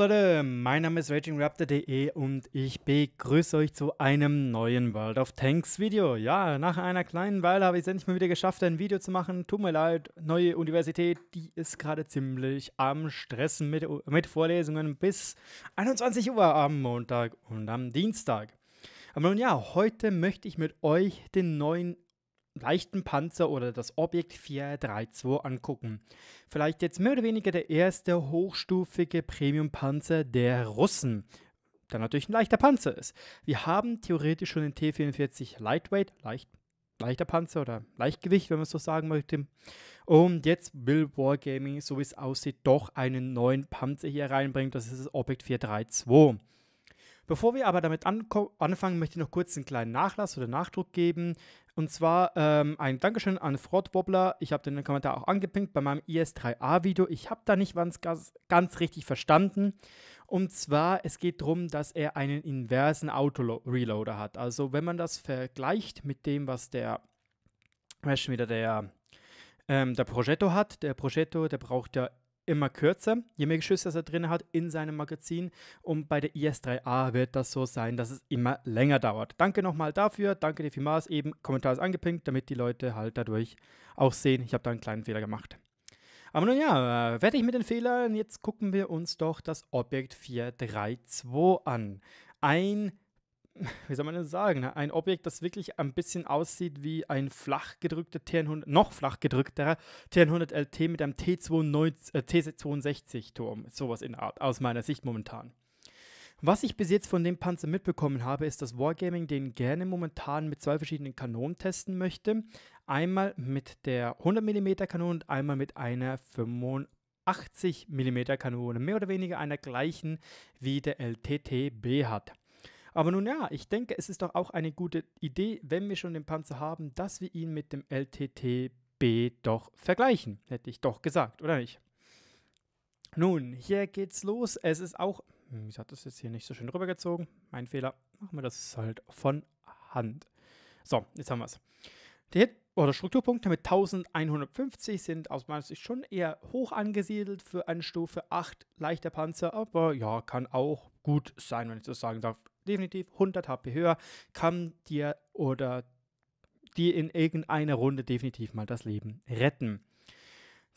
Leute, mein Name ist RagingRaptor.de und ich begrüße euch zu einem neuen World of Tanks Video. Ja, nach einer kleinen Weile habe ich es endlich mal wieder geschafft, ein Video zu machen. Tut mir leid, neue Universität, die ist gerade ziemlich am Stressen mit, mit Vorlesungen bis 21 Uhr am Montag und am Dienstag. Aber nun ja, heute möchte ich mit euch den neuen leichten Panzer oder das Objekt 432 angucken. Vielleicht jetzt mehr oder weniger der erste hochstufige Premium-Panzer der Russen, der natürlich ein leichter Panzer ist. Wir haben theoretisch schon den T-44 Lightweight, leicht, leichter Panzer oder Leichtgewicht, wenn man so sagen möchte. Und jetzt will Wargaming, so wie es aussieht, doch einen neuen Panzer hier reinbringen. Das ist das Objekt 432. Bevor wir aber damit anfangen, möchte ich noch kurz einen kleinen Nachlass oder Nachdruck geben. Und zwar ähm, ein Dankeschön an Fraud Wobbler. Ich habe den Kommentar auch angepinkt bei meinem IS3A-Video. Ich habe da nicht ganz, ganz richtig verstanden. Und zwar, es geht darum, dass er einen inversen Auto-Reloader hat. Also wenn man das vergleicht mit dem, was der, was wieder der, ähm, der Progetto hat. Der Progetto, der braucht ja immer kürzer, je mehr Geschüsse er drin hat in seinem Magazin. Und bei der IS-3A wird das so sein, dass es immer länger dauert. Danke nochmal dafür. Danke dir vielmals. Eben Kommentar ist angepinkt, damit die Leute halt dadurch auch sehen, ich habe da einen kleinen Fehler gemacht. Aber nun ja, fertig äh, mit den Fehlern. Jetzt gucken wir uns doch das Objekt 432 an. Ein wie soll man das sagen, ne? ein Objekt, das wirklich ein bisschen aussieht wie ein flach gedrückter TN100, noch flach gedrückter TN100 LT mit einem T92, äh, T62-Turm, sowas in Art, aus meiner Sicht momentan. Was ich bis jetzt von dem Panzer mitbekommen habe, ist, dass Wargaming den gerne momentan mit zwei verschiedenen Kanonen testen möchte. Einmal mit der 100mm Kanone und einmal mit einer 85mm Kanone, mehr oder weniger einer gleichen wie der LTTB hat. Aber nun ja, ich denke, es ist doch auch eine gute Idee, wenn wir schon den Panzer haben, dass wir ihn mit dem LTTB doch vergleichen. Hätte ich doch gesagt, oder nicht? Nun, hier geht's los. Es ist auch, hm, ich hat das jetzt hier nicht so schön rübergezogen? Mein Fehler. Machen wir das halt von Hand. So, jetzt haben wir es. Der Hit oder Strukturpunkte mit 1150 sind aus meiner Sicht schon eher hoch angesiedelt für eine Stufe 8 leichter Panzer, aber ja, kann auch gut sein, wenn ich das sagen darf definitiv 100 HP höher, kann dir oder dir in irgendeiner Runde definitiv mal das Leben retten.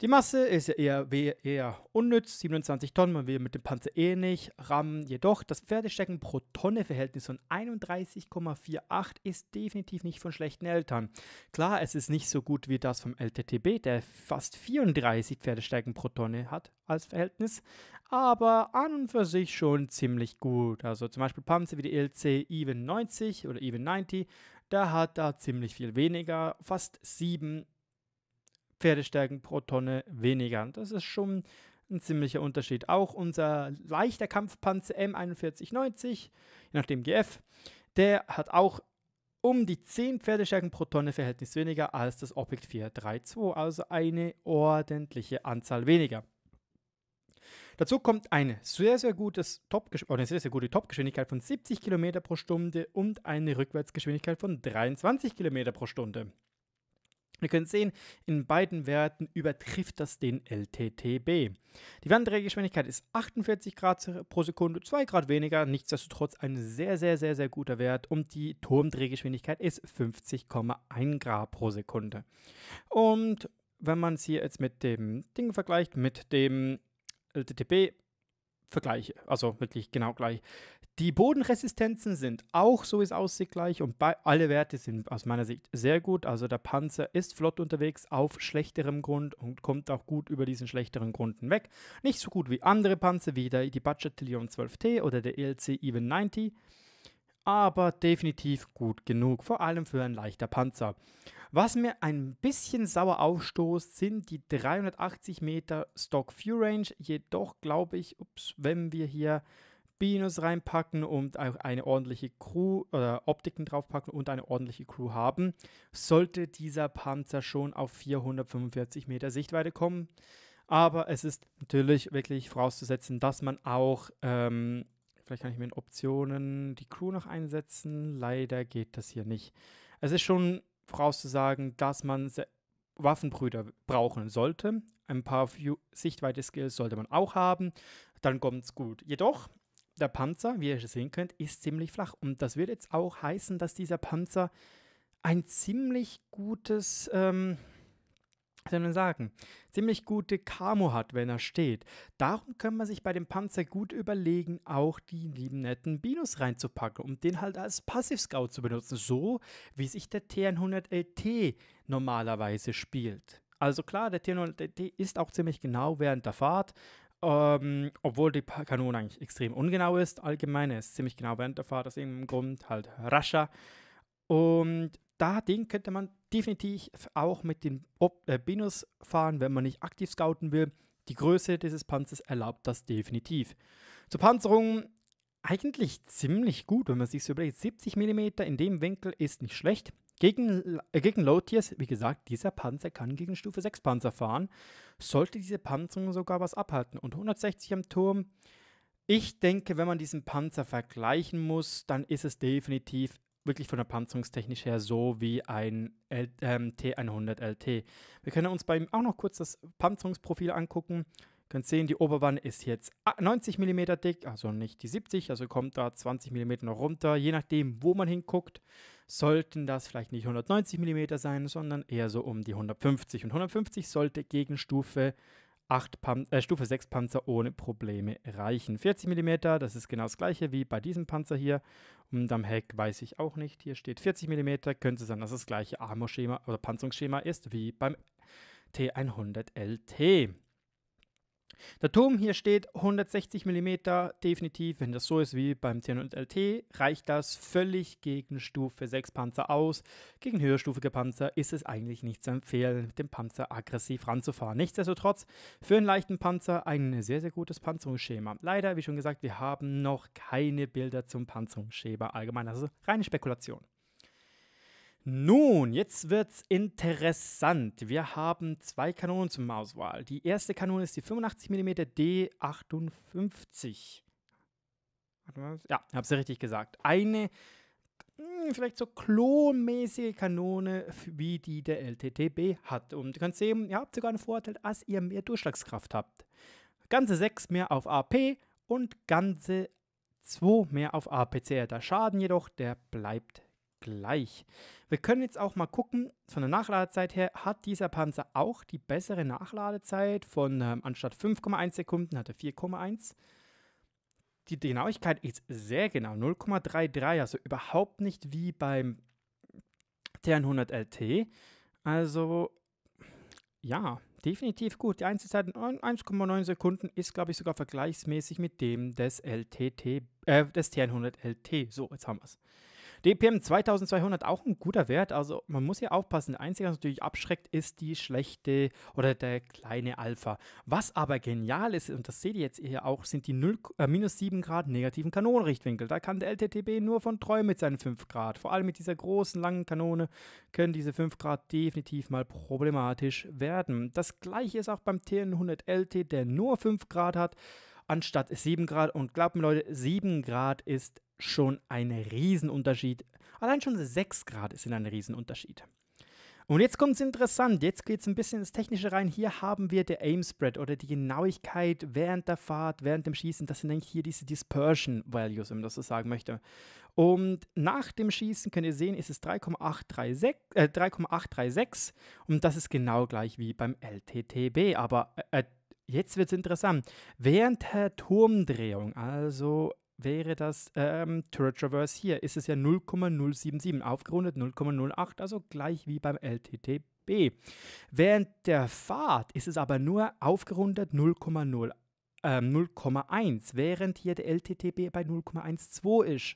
Die Masse ist ja eher, eher unnütz, 27 Tonnen, man will mit dem Panzer eh nicht rammen. Jedoch, das Pferdestecken pro Tonne Verhältnis von 31,48 ist definitiv nicht von schlechten Eltern. Klar, es ist nicht so gut wie das vom LTTB, der fast 34 Pferdestecken pro Tonne hat als Verhältnis, aber an und für sich schon ziemlich gut. Also zum Beispiel Panzer wie die LC Even 90 oder Even 90, der hat da ziemlich viel weniger, fast 7 Pferdestärken pro Tonne weniger. Das ist schon ein ziemlicher Unterschied. Auch unser leichter Kampfpanzer M4190, je nachdem GF, der hat auch um die 10 Pferdestärken pro Tonne Verhältnis weniger als das Objekt 432, also eine ordentliche Anzahl weniger. Dazu kommt eine sehr, sehr, gutes Top eine sehr, sehr gute Topgeschwindigkeit von 70 km pro Stunde und eine Rückwärtsgeschwindigkeit von 23 km pro Stunde. Wir können sehen, in beiden Werten übertrifft das den LTTB. Die Wanddrehgeschwindigkeit ist 48 Grad pro Sekunde, 2 Grad weniger, nichtsdestotrotz ein sehr, sehr, sehr, sehr guter Wert und die Turmdrehgeschwindigkeit ist 50,1 Grad pro Sekunde. Und wenn man es hier jetzt mit dem Ding vergleicht, mit dem LTTB, vergleiche, also wirklich genau gleich, die Bodenresistenzen sind auch, so wie es aussieht, gleich und alle Werte sind aus meiner Sicht sehr gut. Also der Panzer ist flott unterwegs auf schlechterem Grund und kommt auch gut über diesen schlechteren Grund hinweg. Nicht so gut wie andere Panzer, wie der, die Batchatillon 12T oder der ELC Even 90, aber definitiv gut genug, vor allem für ein leichter Panzer. Was mir ein bisschen sauer aufstoßt, sind die 380 Meter Stock View Range. Jedoch glaube ich, ups, wenn wir hier Binos reinpacken und auch eine ordentliche Crew oder Optiken draufpacken und eine ordentliche Crew haben, sollte dieser Panzer schon auf 445 Meter Sichtweite kommen. Aber es ist natürlich wirklich vorauszusetzen, dass man auch, ähm, vielleicht kann ich mir in Optionen die Crew noch einsetzen. Leider geht das hier nicht. Es ist schon vorauszusagen, dass man Waffenbrüder brauchen sollte. Ein paar Sichtweite-Skills sollte man auch haben. Dann kommt es gut. Jedoch der Panzer, wie ihr sehen könnt, ist ziemlich flach. Und das würde jetzt auch heißen, dass dieser Panzer ein ziemlich gutes, ähm, was soll man sagen, ziemlich gute Camo hat, wenn er steht. Darum kann man sich bei dem Panzer gut überlegen, auch die lieben netten Binus reinzupacken, um den halt als Passive scout zu benutzen, so wie sich der TN100 LT normalerweise spielt. Also klar, der t lt ist auch ziemlich genau während der Fahrt, ähm, obwohl die Kanone eigentlich extrem ungenau ist, allgemein, er ist ziemlich genau während der Fahrt aus irgendeinem Grund, halt rascher. Und da den könnte man definitiv auch mit dem äh, Binus fahren, wenn man nicht aktiv scouten will. Die Größe dieses Panzers erlaubt das definitiv. Zur Panzerung eigentlich ziemlich gut, wenn man sich so überlegt. 70 mm in dem Winkel ist nicht schlecht. Gegen, äh, gegen Lotius, wie gesagt, dieser Panzer kann gegen Stufe 6 Panzer fahren. Sollte diese Panzerung sogar was abhalten. Und 160 am Turm. Ich denke, wenn man diesen Panzer vergleichen muss, dann ist es definitiv wirklich von der Panzerungstechnik her so wie ein L ähm, T100 LT. Wir können uns bei ihm auch noch kurz das Panzerungsprofil angucken. Könnt sehen, die Oberwand ist jetzt 90 mm dick, also nicht die 70, also kommt da 20 mm noch runter. Je nachdem, wo man hinguckt, sollten das vielleicht nicht 190 mm sein, sondern eher so um die 150. Und 150 sollte gegen Stufe 8 Pan äh, Stufe 6 Panzer ohne Probleme reichen. 40 mm, das ist genau das gleiche wie bei diesem Panzer hier. Und am Heck weiß ich auch nicht. Hier steht 40 mm, könnte sein, dass das gleiche Armorschema oder Panzerungsschema ist wie beim T100 LT. Der Turm hier steht 160 mm definitiv. Wenn das so ist wie beim 1000 LT, reicht das völlig gegen Stufe 6 Panzer aus. Gegen höherstufige Panzer ist es eigentlich nicht zu empfehlen, den Panzer aggressiv ranzufahren. Nichtsdestotrotz für einen leichten Panzer ein sehr, sehr gutes Panzerungsschema. Leider, wie schon gesagt, wir haben noch keine Bilder zum Panzerungsschema allgemein. Also reine Spekulation. Nun, jetzt wird's interessant. Wir haben zwei Kanonen zum Auswahl. Die erste Kanone ist die 85 mm D58. Ja, hab's ja richtig gesagt. Eine hm, vielleicht so klonmäßige Kanone wie die der LTTB hat. Und du kannst sehen, ihr habt sogar einen Vorteil, dass ihr mehr Durchschlagskraft habt. Ganze 6 mehr auf AP und ganze 2 mehr auf APCR. Der Schaden jedoch, der bleibt gleich. Wir können jetzt auch mal gucken, von der Nachladezeit her hat dieser Panzer auch die bessere Nachladezeit von ähm, anstatt 5,1 Sekunden hat er 4,1. Die Genauigkeit ist sehr genau, 0,33, also überhaupt nicht wie beim TN100 LT. Also ja, definitiv gut. Die Einzelzeit in 1,9 Sekunden ist, glaube ich, sogar vergleichsmäßig mit dem des LTT, äh, des TN100 LT. So, jetzt haben wir es. DPM 2200 auch ein guter Wert. Also man muss hier aufpassen. Einzige, was natürlich abschreckt, ist die schlechte oder der kleine Alpha. Was aber genial ist, und das seht ihr jetzt hier auch, sind die 0, äh, minus 7 Grad negativen Kanonenrichtwinkel. Da kann der LTTB nur von träumen mit seinen 5 Grad. Vor allem mit dieser großen, langen Kanone können diese 5 Grad definitiv mal problematisch werden. Das gleiche ist auch beim TN100 LT, der nur 5 Grad hat anstatt 7 Grad. Und glaubt mir, Leute, 7 Grad ist schon ein Riesenunterschied. Allein schon 6 Grad sind ein Riesenunterschied. Und jetzt kommt es interessant, jetzt geht es ein bisschen ins Technische rein. Hier haben wir der Aim Spread oder die Genauigkeit während der Fahrt, während dem Schießen. Das sind eigentlich hier diese Dispersion Values, wenn man das so sagen möchte. Und nach dem Schießen könnt ihr sehen, ist es 3,836 äh, 3,836 und das ist genau gleich wie beim LTTB. Aber äh, äh jetzt wird es interessant. Während der Turmdrehung, also wäre das ähm, Turret Traverse hier, ist es ja 0,077, aufgerundet 0,08, also gleich wie beim LTTB. Während der Fahrt ist es aber nur aufgerundet 0,0. Äh, 0,1, während hier der LTTB bei 0,12 ist.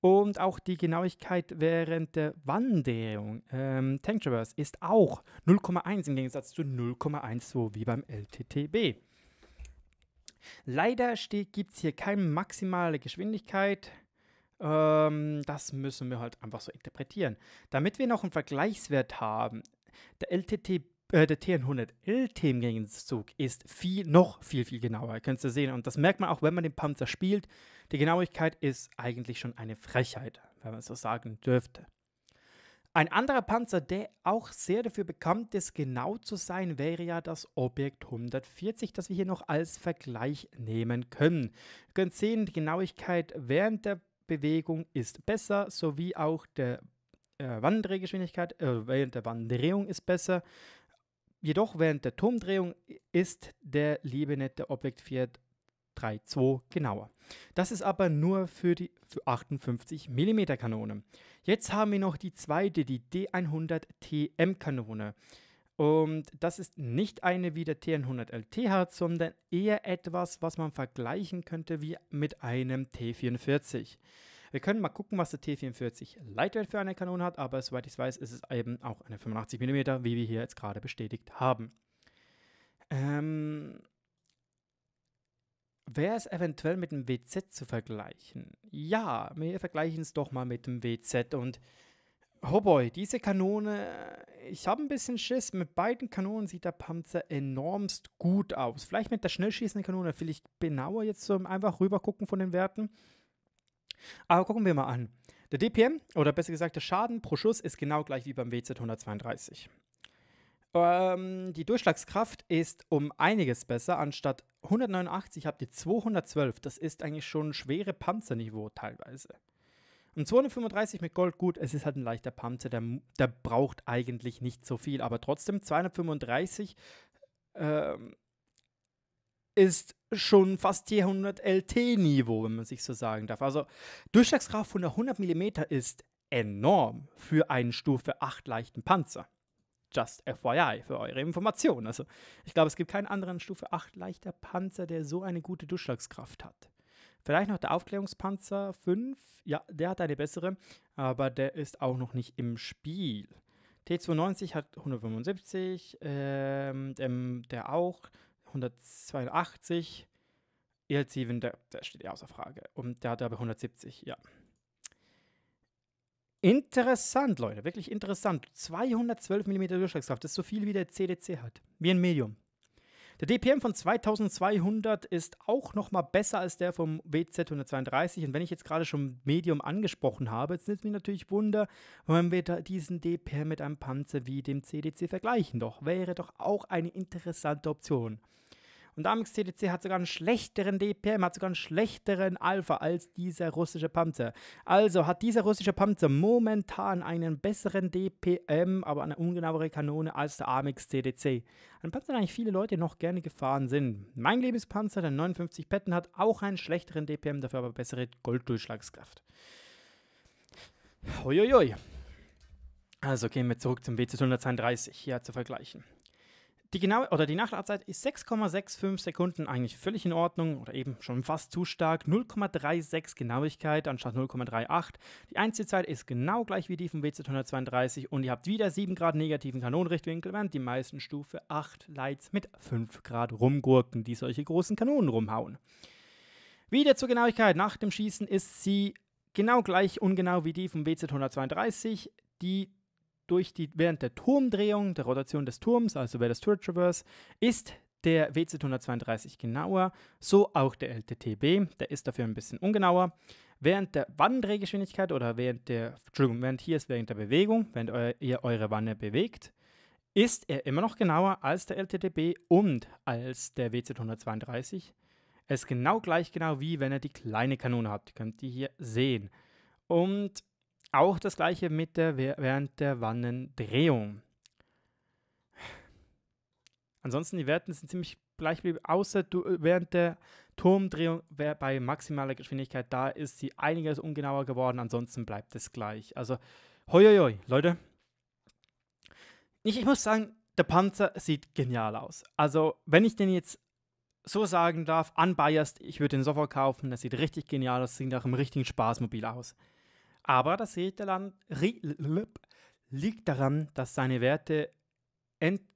Und auch die Genauigkeit während der Wanderung, ähm, Tank Traverse, ist auch 0,1 im Gegensatz zu 0,12 wie beim LTTB. Leider gibt es hier keine maximale Geschwindigkeit. Ähm, das müssen wir halt einfach so interpretieren. Damit wir noch einen Vergleichswert haben, der LTT äh, der TN100L themengegenzug ist viel, noch viel, viel genauer. Könnt ihr sehen. Und das merkt man auch, wenn man den Panzer spielt. Die Genauigkeit ist eigentlich schon eine Frechheit, wenn man so sagen dürfte. Ein anderer Panzer, der auch sehr dafür bekannt ist, genau zu sein, wäre ja das Objekt 140, das wir hier noch als Vergleich nehmen können. Wir können sehen, die Genauigkeit während der Bewegung ist besser, sowie auch der äh, Wanddrehgeschwindigkeit äh, während der Wanddrehung ist besser. Jedoch während der Turmdrehung ist der liebe nette Objekt 4 3,2 genauer. Das ist aber nur für die für 58 mm Kanone. Jetzt haben wir noch die zweite, die D100 TM Kanone. Und das ist nicht eine wie der T100 LT hat, sondern eher etwas, was man vergleichen könnte wie mit einem T44. Wir können mal gucken, was der T44 Lightweight für eine Kanone hat, aber soweit ich weiß, ist es eben auch eine 85 mm, wie wir hier jetzt gerade bestätigt haben. Ähm, Wäre es eventuell mit dem WZ zu vergleichen? Ja, wir vergleichen es doch mal mit dem WZ und oh boy, diese Kanone, ich habe ein bisschen Schiss. Mit beiden Kanonen sieht der Panzer enormst gut aus. Vielleicht mit der schnellschießenden Kanone vielleicht genauer jetzt so einfach rüber gucken von den Werten. Aber gucken wir mal an. Der DPM, oder besser gesagt der Schaden pro Schuss, ist genau gleich wie beim WZ 132. Ähm, die Durchschlagskraft ist um einiges besser. Anstatt 189 habt ihr 212. Das ist eigentlich schon ein schwere Panzerniveau teilweise. Und 235 mit Gold, gut, es ist halt ein leichter Panzer, der, der braucht eigentlich nicht so viel. Aber trotzdem, 235 ähm, ist schon fast die 100 LT-Niveau, wenn man sich so sagen darf. Also Durchschlagskraft von der 100 mm ist enorm für einen Stufe 8 leichten Panzer. Just FYI für eure Information. Also, ich glaube, es gibt keinen anderen Stufe 8 leichter Panzer, der so eine gute Durchschlagskraft hat. Vielleicht noch der Aufklärungspanzer 5. Ja, der hat eine bessere, aber der ist auch noch nicht im Spiel. T92 hat 175, ähm, der auch 182. EL7, der, der steht ja außer Frage. Und der hat aber 170, ja. Interessant, Leute, wirklich interessant. 212 mm Durchschlagskraft, das ist so viel wie der CDC hat, wie ein Medium. Der DPM von 2200 ist auch nochmal besser als der vom WZ132. Und wenn ich jetzt gerade schon Medium angesprochen habe, jetzt nimmt mich natürlich Wunder, wenn wir diesen DPM mit einem Panzer wie dem CDC vergleichen. Doch wäre doch auch eine interessante Option. Und Amix TDC hat sogar einen schlechteren DPM, hat sogar einen schlechteren Alpha als dieser russische Panzer. Also hat dieser russische Panzer momentan einen besseren DPM, aber eine ungenauere Kanone als der Amix TDC. Ein Panzer, den eigentlich viele Leute noch gerne gefahren sind. Mein Lieblingspanzer, der 59 Petten, hat auch einen schlechteren DPM, dafür aber bessere Golddurchschlagskraft. Uiuiui. Also gehen wir zurück zum WZ 132, hier zu vergleichen. Die genaue oder die Nachladzeit ist 6,65 Sekunden, eigentlich völlig in Ordnung oder eben schon fast zu stark. 0,36 Genauigkeit anstatt 0,38. Die Einzelzeit ist genau gleich wie die vom WZ132 und ihr habt wieder 7 Grad negativen Kanonenrichtwinkel, während die meisten Stufe 8 Lights mit 5 Grad rumgurken, die solche großen Kanonen rumhauen. Wieder zur Genauigkeit. Nach dem Schießen ist sie genau gleich ungenau wie die vom WZ132. Die durch die, während der Turmdrehung, der Rotation des Turms, also bei das Turret Traverse, ist der WZ132 genauer, so auch der LTTB, der ist dafür ein bisschen ungenauer. Während der Wandendrehgeschwindigkeit oder während der, Entschuldigung, während hier ist während der Bewegung, während eu ihr eure Wanne bewegt, ist er immer noch genauer als der LTTB und als der WZ132. Er ist genau gleich genau wie wenn ihr die kleine Kanone habt. Ihr könnt die hier sehen. Und auch das gleiche mit der, während der Wannendrehung. Ansonsten die Werte sind ziemlich gleich geblieben, außer du, äh, während der Turmdrehung bei maximaler Geschwindigkeit da ist sie einiges ungenauer geworden, ansonsten bleibt es gleich. Also hoi, hoi, hoi Leute. Ich, ich muss sagen, der Panzer sieht genial aus. Also, wenn ich den jetzt so sagen darf, unbiased, ich würde den sofort kaufen, das sieht richtig genial aus, sieht auch im richtigen Spaßmobil aus. Aber das Land liegt daran, dass seine Werte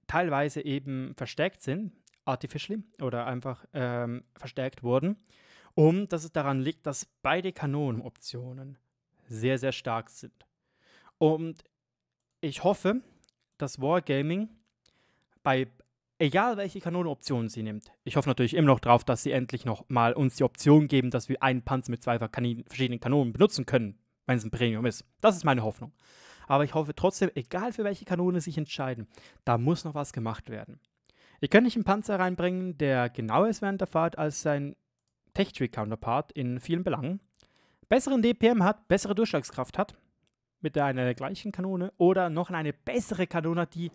teilweise eben verstärkt sind, artificially oder einfach ähm, verstärkt wurden. Und dass es daran liegt, dass beide Kanonenoptionen sehr, sehr stark sind. Und ich hoffe, dass Wargaming bei egal welche Kanonenoption sie nimmt. Ich hoffe natürlich immer noch darauf, dass sie endlich noch mal uns die Option geben, dass wir einen Panzer mit zwei verschiedenen Kanonen benutzen können wenn es ein Premium ist. Das ist meine Hoffnung. Aber ich hoffe trotzdem, egal für welche Kanone sich entscheiden, da muss noch was gemacht werden. Ihr könnt nicht einen Panzer reinbringen, der genauer ist während der Fahrt als sein Tech-Tree-Counterpart in vielen Belangen, besseren DPM hat, bessere Durchschlagskraft hat, mit einer gleichen Kanone oder noch eine bessere Kanone hat, die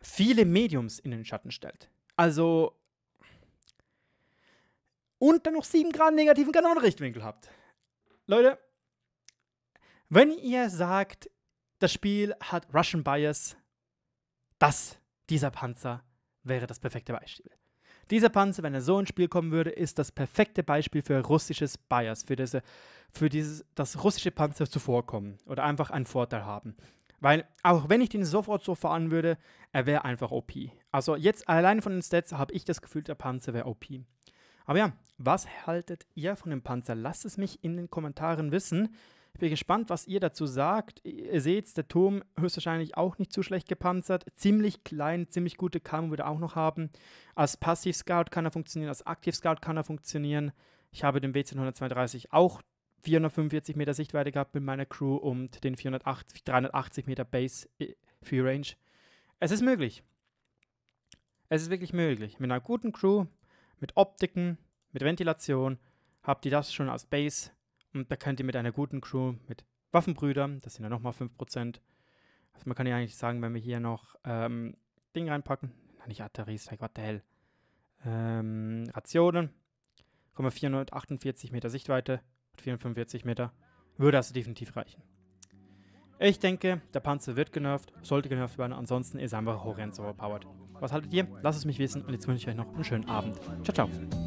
viele Mediums in den Schatten stellt. Also. Und dann noch 7 Grad negativen Kanonenrichtwinkel habt. Leute, wenn ihr sagt, das Spiel hat Russian Bias, das, dieser Panzer, wäre das perfekte Beispiel. Dieser Panzer, wenn er so ins Spiel kommen würde, ist das perfekte Beispiel für russisches Bias, für, diese, für dieses, dass russische Panzer zuvorkommen oder einfach einen Vorteil haben. Weil auch wenn ich den sofort so fahren würde, er wäre einfach OP. Also jetzt allein von den Stats habe ich das Gefühl, der Panzer wäre OP. Aber ja, was haltet ihr von dem Panzer? Lasst es mich in den Kommentaren wissen. Ich bin gespannt, was ihr dazu sagt. Ihr seht, der Turm höchstwahrscheinlich auch nicht zu schlecht gepanzert. Ziemlich klein, ziemlich gute Camo würde er auch noch haben. Als Passiv-Scout kann er funktionieren, als Aktiv-Scout kann er funktionieren. Ich habe den WC 132 auch 445 Meter Sichtweite gehabt mit meiner Crew und den 480, 380 Meter Base äh, Free Range. Es ist möglich. Es ist wirklich möglich. Mit einer guten Crew, mit Optiken, mit Ventilation habt ihr das schon als Base und da könnt ihr mit einer guten Crew, mit Waffenbrüdern, das sind ja nochmal 5%. Also man kann ja eigentlich sagen, wenn wir hier noch ähm, Ding reinpacken, nicht Arteries, like what the hell, ähm, Rationen, kommen wir 448 Meter Sichtweite und 445 Meter, würde also definitiv reichen. Ich denke, der Panzer wird genervt, sollte genervt werden, ansonsten ist er einfach horrend overpowered. Was haltet ihr? Lasst es mich wissen und jetzt wünsche ich euch noch einen schönen Abend. Ciao, ciao.